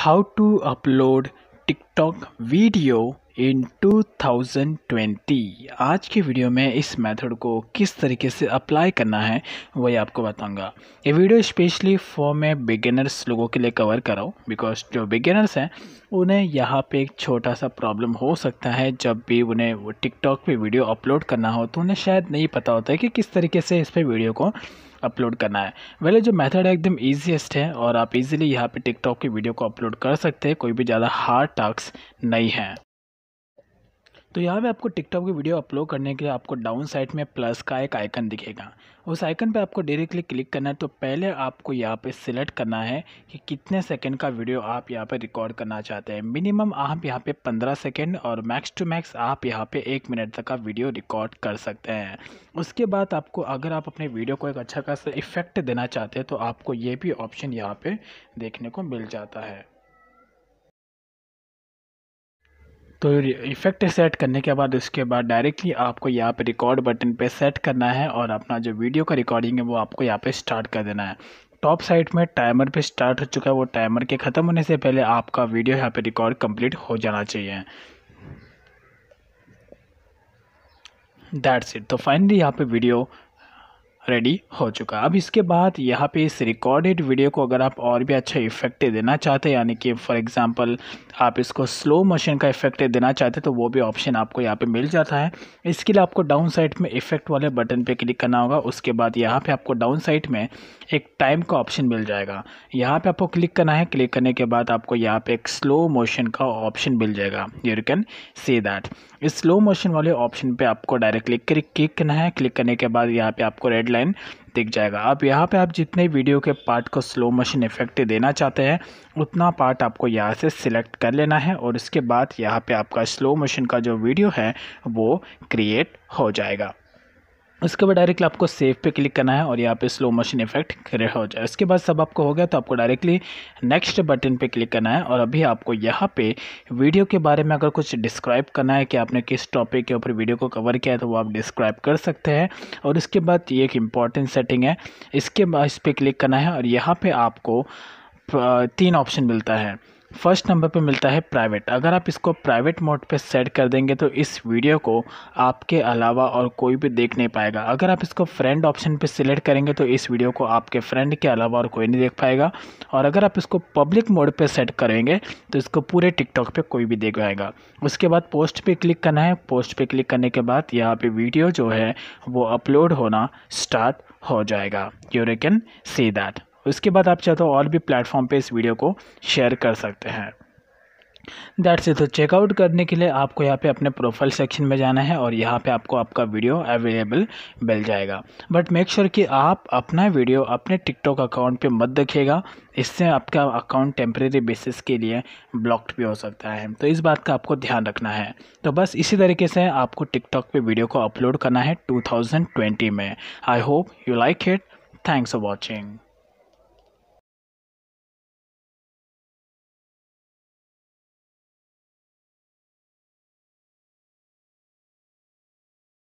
how to upload TikTok video in 2020 आज की video में इस मेथड को किस तरीके से अप्लाई करना है वही आपको बताऊंगा ये वीडियो स्पेशली फॉर मैं बिगिनर्स लोगों के लिए कवर कर रहा हूँ बिकॉज जो बिगिनर्स हैं उन्हें यहाँ पे एक छोटा सा प्रॉब्लम हो सकता है जब भी उन्हें वो टिकटॉक पे वीडियो अपलोड करना हो तो उन्हें शायद नहीं पता होता है कि किस तरीके से इस पर वीडियो को अपलोड करना है वैले जो मेथड है एकदम ईजीएसट है और आप इजीली यहाँ पे टिकटॉक की वीडियो को अपलोड कर सकते हैं कोई भी ज़्यादा हार्ड टास्क नहीं है तो यहाँ पे आपको टिकटॉक की वीडियो अपलोड करने के लिए आपको डाउन साइड में प्लस का एक आइकन दिखेगा उस आइकन पे आपको डायरेक्टली क्लिक करना है तो पहले आपको यहाँ पे सिलेक्ट करना है कि कितने सेकंड का वीडियो आप यहाँ पे रिकॉर्ड करना चाहते हैं मिनिमम आप यहाँ पे पंद्रह सेकेंड और मैक्स टू मैक्स आप यहाँ पे एक मिनट तक का वीडियो रिकॉर्ड कर सकते हैं उसके बाद आपको अगर आप अपने वीडियो को एक अच्छा खासा इफेक्ट देना चाहते हैं तो आपको ये भी ऑप्शन यहाँ पर देखने को मिल जाता है तो इफ़ेक्ट सेट करने के बाद उसके बाद डायरेक्टली आपको यहाँ पे रिकॉर्ड बटन पे सेट करना है और अपना जो वीडियो का रिकॉर्डिंग है वो आपको यहाँ पे स्टार्ट कर देना है टॉप साइड में टाइमर पे स्टार्ट हो चुका है वो टाइमर के ख़त्म होने से पहले आपका वीडियो यहाँ पे रिकॉर्ड कंप्लीट हो जाना चाहिए दैट्स इट तो फाइनली यहाँ पर वीडियो रेडी हो चुका अब इसके बाद यहाँ पे इस रिकॉर्डेड वीडियो को अगर आप और भी अच्छा इफेक्ट देना चाहते हैं यानी कि फॉर एग्जांपल आप इसको स्लो मोशन का इफेक्ट देना चाहते तो वो भी ऑप्शन आपको यहाँ पे मिल जाता है इसके लिए आपको डाउन साइड में इफेक्ट वाले बटन पे क्लिक करना होगा उसके बाद यहाँ पर आपको डाउन साइड में एक टाइम का ऑप्शन मिल जाएगा यहाँ पर आपको क्लिक करना है क्लिक करने के बाद आपको यहाँ पर एक स्लो मोशन का ऑप्शन मिल जाएगा यू कैन सी दैट इस स्लो मोशन वाले ऑप्शन पर आपको डायरेक्टली क्लिक करना है क्लिक करने के बाद यहाँ पर आपको रेड रेड लाइन दिख जाएगा अब यहाँ पे आप जितने वीडियो के पार्ट को स्लो मोशन इफेक्ट देना चाहते हैं उतना पार्ट आपको यहाँ से सिलेक्ट कर लेना है और इसके बाद यहाँ पे आपका स्लो मोशन का जो वीडियो है वो क्रिएट हो जाएगा उसके बाद डायरेक्टली आपको सेव पे क्लिक करना है और यहाँ पे स्लो मोशन इफेक्ट क्रिएट हो जाए उसके बाद सब आपको हो गया तो आपको डायरेक्टली नेक्स्ट बटन पे क्लिक करना है और अभी आपको यहाँ पे वीडियो के बारे में अगर कुछ डिस्क्राइब करना है कि आपने किस टॉपिक के ऊपर वीडियो को कवर किया है तो वो आप डिस्क्राइब कर सकते हैं और इसके बाद ये एक इम्पॉर्टेंट सेटिंग है इसके बाद इस पर क्लिक करना है और यहाँ पर आपको तीन ऑप्शन मिलता है फर्स्ट नंबर पे मिलता है प्राइवेट अगर आप इसको प्राइवेट मोड पे सेट कर देंगे तो इस वीडियो को आपके अलावा और कोई भी देख नहीं पाएगा अगर आप इसको फ्रेंड ऑप्शन पे सिलेक्ट करेंगे तो इस वीडियो को आपके फ्रेंड के अलावा और कोई नहीं देख पाएगा और अगर आप इसको पब्लिक मोड पे सेट करेंगे तो इसको पूरे टिकटॉक पर कोई भी देख पाएगा उसके बाद पोस्ट पर क्लिक करना है पोस्ट पर क्लिक करने के बाद यहाँ पर वीडियो जो है वो अपलोड होना स्टार्ट हो जाएगा यू कैन सी दैट उसके बाद आप चाहे तो और भी प्लेटफॉर्म पे इस वीडियो को शेयर कर सकते हैं दैट्स इट तो चेकआउट करने के लिए आपको यहाँ पे अपने प्रोफाइल सेक्शन में जाना है और यहाँ पे आपको आपका वीडियो अवेलेबल मिल जाएगा बट मेक श्योर कि आप अपना वीडियो अपने टिकटॉक अकाउंट पे मत देखिएगा इससे आपका अकाउंट टेम्प्रेरी बेसिस के लिए ब्लॉक्ड भी हो सकता है तो इस बात का आपको ध्यान रखना है तो बस इसी तरीके से आपको टिकटॉक पर वीडियो को अपलोड करना है टू में I hope you like it thanks for watching